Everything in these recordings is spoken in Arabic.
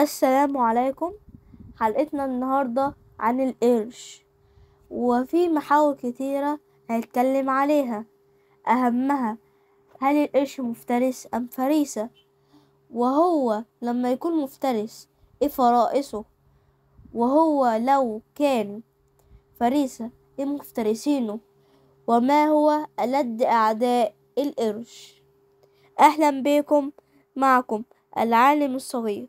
السلام عليكم حلقتنا النهاردة عن القرش وفي محاور كتيرة هنتكلم عليها أهمها هل القرش مفترس أم فريسة وهو لما يكون مفترس ايه فرائسه وهو لو كان فريسة ايه مفترسينه وما هو ألد أعداء القرش أهلا بكم معكم العالم الصغير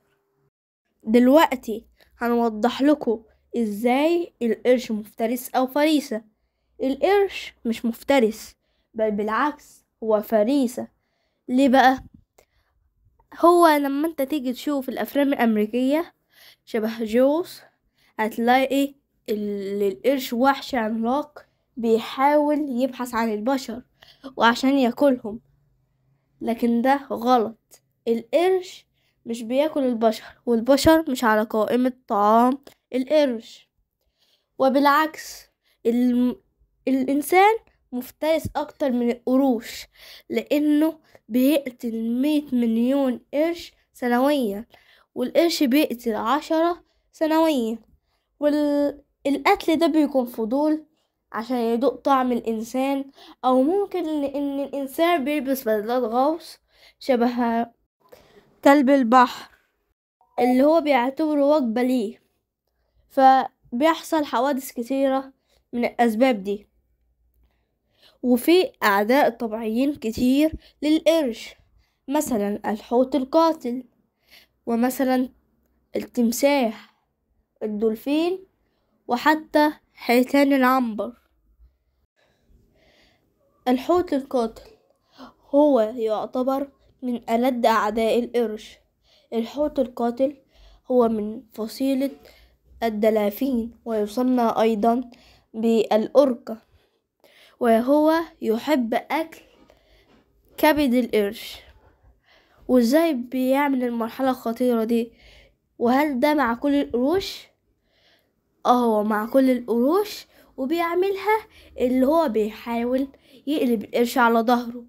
دلوقتي هنوضح لكم ازاي القرش مفترس او فريسة القرش مش مفترس بل بالعكس هو فريسة ليه بقى هو لما انت تيجي تشوف الافلام الامريكية شبه جوز هتلاقي القرش وحش عملاق بيحاول يبحث عن البشر وعشان ياكلهم لكن ده غلط القرش مش بياكل البشر والبشر مش على قائمة طعام القرش وبالعكس ال... الإنسان مفترس أكتر من القروش لأنه بيقتل مية مليون قرش سنويا والقرش بيقتل عشرة سنويا والقتل ده بيكون فضول عشان يدوق طعم الإنسان أو ممكن لأن الإنسان بيلبس بدلات غوص شبه كلب البحر اللي هو بيعتبره وجبة ليه فبيحصل حوادث كتيرة من الأسباب دي وفي أعداء طبيعيين كتير للقرش مثلا الحوت القاتل ومثلا التمساح الدولفين وحتى حيتان العنبر الحوت القاتل هو يعتبر من ألد أعداء القرش الحوت القاتل هو من فصيلة الدلافين ويسمى أيضا بالأوركا وهو يحب أكل كبد القرش وازاي بيعمل المرحلة الخطيرة دي وهل ده مع كل القروش؟ اه مع كل القروش وبيعملها اللي هو بيحاول يقلب القرش على ظهره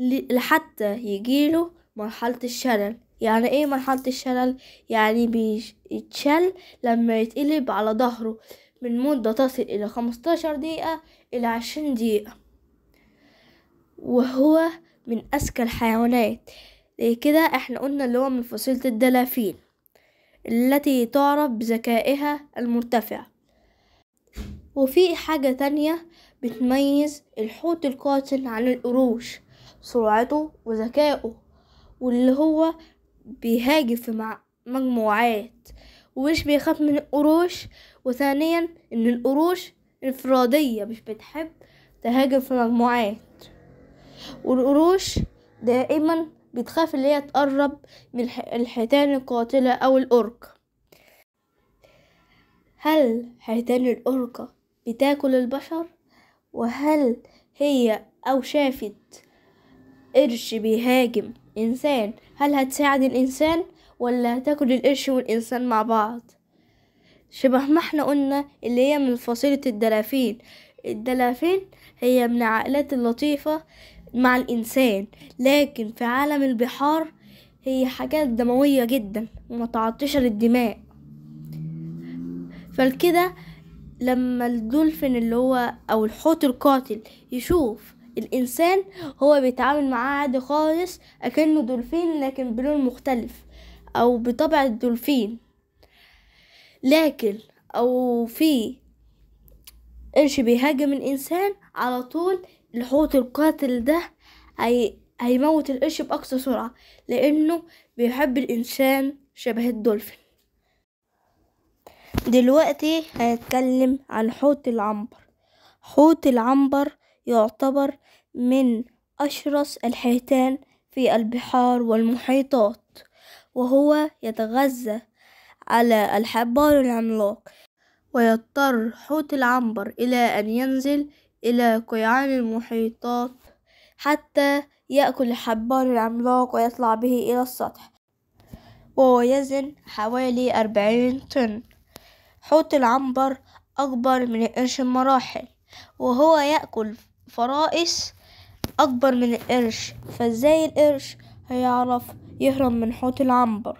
لحتى يجيله مرحلة الشلل يعني ايه مرحلة الشلل؟ يعني بيتشل لما يتقلب على ظهره من مدة تصل إلى خمستاشر دقيقة إلى عشرين دقيقة وهو من أذكى الحيوانات كده احنا قلنا اللي هو من فصيلة الدلافين التي تعرف بذكائها المرتفع وفي حاجة تانية بتميز الحوت القاتل عن القروش سرعته وذكائه واللي هو بيهاجم في مع مجموعات ومش بيخاف من القروش وثانيا ان القروش انفرادية مش بتحب تهاجم في مجموعات والقروش دائما بتخاف اللي هي تقرب من الحيتان القاتلة أو الأوركة هل حيتان الأوركة بتاكل البشر وهل هي أو شافت قرش بيهاجم إنسان هل هتساعد الإنسان ولا هتاكل القرش والإنسان مع بعض شبه ما احنا قلنا اللي هي من فصيلة الدلافين الدلافين هي من العائلات اللطيفة مع الإنسان لكن في عالم البحار هي حاجات دموية جدا ومتعطشة للدماء فالكده لما الدولفين اللي هو أو الحوت القاتل يشوف الإنسان هو بيتعامل معاه عادي خالص أكنه دولفين لكن بلون مختلف أو بطبع الدولفين لكن أو في قرش بيهاجم الإنسان على طول الحوت القاتل ده هي... هيموت القرش بأقصى سرعة لأنه بيحب الإنسان شبه الدولفين دلوقتي هنتكلم عن حوت العنبر حوت العنبر يعتبر من أشرس الحيتان في البحار والمحيطات وهو يتغذى على الحبار العملاق ويضطر حوت العنبر إلى أن ينزل إلى قيعان المحيطات حتى يأكل الحبار العملاق ويطلع به إلى السطح وهو يزن حوالي أربعين طن حوت العنبر أكبر من القرش المراحل وهو يأكل فرائس أكبر من القرش فازاي القرش هيعرف يهرب من حوت العنبر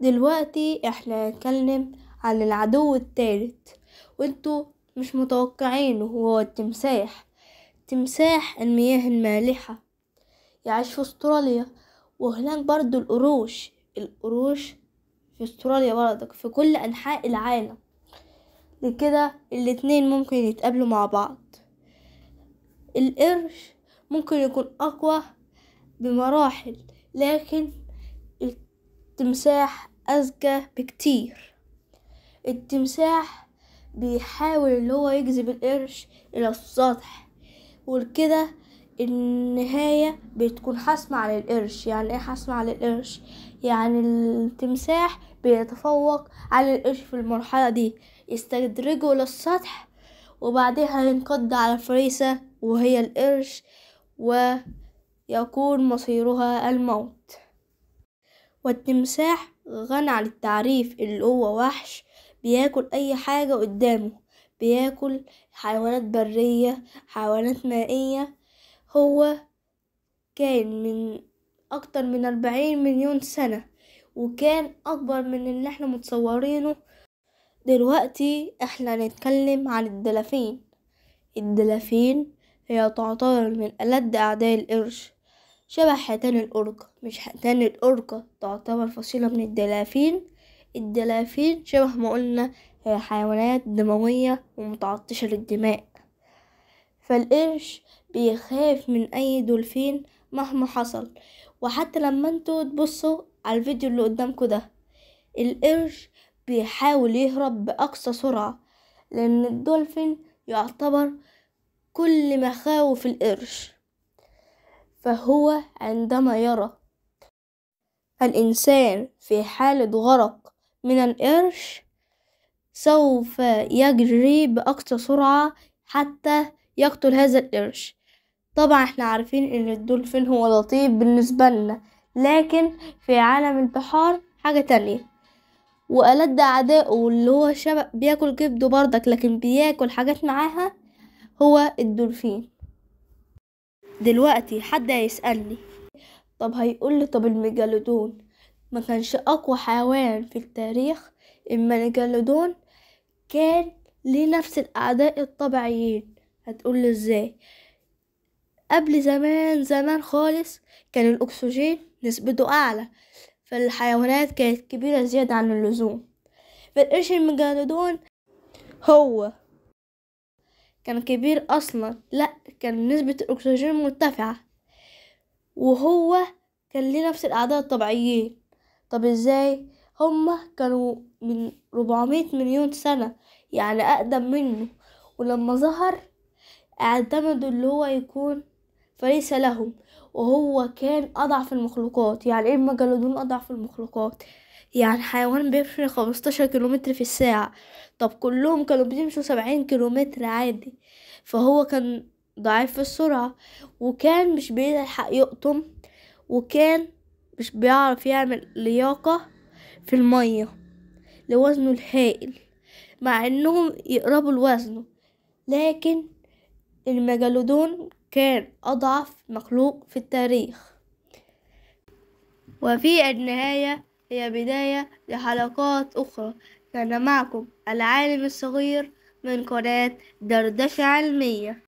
دلوقتي احنا هنتكلم عن العدو التالت وانتوا مش متوقعينه هو التمساح تمساح المياه المالحة يعيش في استراليا وهناك برضو القروش القروش في استراليا برضك في كل انحاء العالم لكده الاتنين ممكن يتقابلوا مع بعض القرش ممكن يكون أقوى بمراحل لكن التمساح أذكى بكتير التمساح بيحاول اللي هو يجذب القرش إلى السطح وكده النهاية بتكون حاسمة على القرش يعني ايه حاسمة على القرش يعني التمساح بيتفوق على القرش في المرحلة دي يستدرجه للسطح وبعدها ينقض على فريسة وهي القرش ويكون مصيرها الموت والتمساح غنى عن التعريف اللي هو وحش بياكل أي حاجة قدامه بياكل حيوانات برية حيوانات مائية هو كان من أكتر من أربعين مليون سنة وكان أكبر من اللي احنا متصورينه دلوقتي احنا هنتكلم عن الدلافين الدلافين هي تعتبر من ألد أعداء القرش شبه حيتان الأرقة مش حيتان الأرقة تعتبر فصيلة من الدلافين الدلافين شبه ما قلنا هي حيوانات دموية ومتعطشة للدماء فالقرش بيخاف من أي دولفين مهما حصل وحتى لما انتوا تبصوا على الفيديو اللي قدامكم ده القرش بيحاول يهرب بأقصى سرعة لأن الدولفين يعتبر كل مخاوف القرش فهو عندما يرى الإنسان في حالة غرق من القرش سوف يجري بأقصى سرعة حتى يقتل هذا القرش طبعا احنا عارفين ان الدولفين هو لطيف بالنسبة لنا لكن في عالم البحار حاجة تانية وألد أعدائه اللي هو شبه بياكل كبده بردك لكن بياكل حاجات معاها هو الدولفين دلوقتي حد هيسألني طب هيقول لي طب الميجالودون ما كانش أقوى حيوان في التاريخ الميجالودون كان ليه نفس الأعداء الطبيعيين هتقول لي إزاي قبل زمان زمان خالص كان الأكسجين نسبته أعلى فالحيوانات كانت كبيرة زيادة عن اللزوم فالقرش المجالدون هو كان كبير أصلا لأ كان نسبة الأكسجين مرتفعة وهو كان ليه نفس الأعداد الطبيعيين طب إزاي هما كانوا من ربعمية مليون سنة يعني أقدم منه ولما ظهر اعتمدوا اللي هو يكون فريسة لهم وهو كان أضعف المخلوقات يعني ايه المجلودون أضعف المخلوقات يعني حيوان بيمشي خمستاشر كيلومتر في الساعة طب كلهم كانوا بيمشوا سبعين كيلومتر عادي فهو كان ضعيف في السرعة وكان مش بيلحق يقطم وكان مش بيعرف يعمل لياقة في المية لوزنه الهائل مع انهم يقربوا لوزنه لكن المجالودون كان أضعف مخلوق في التاريخ وفي النهاية هي بداية لحلقات أخرى كان نعم، معكم العالم الصغير من قناة دردشة علمية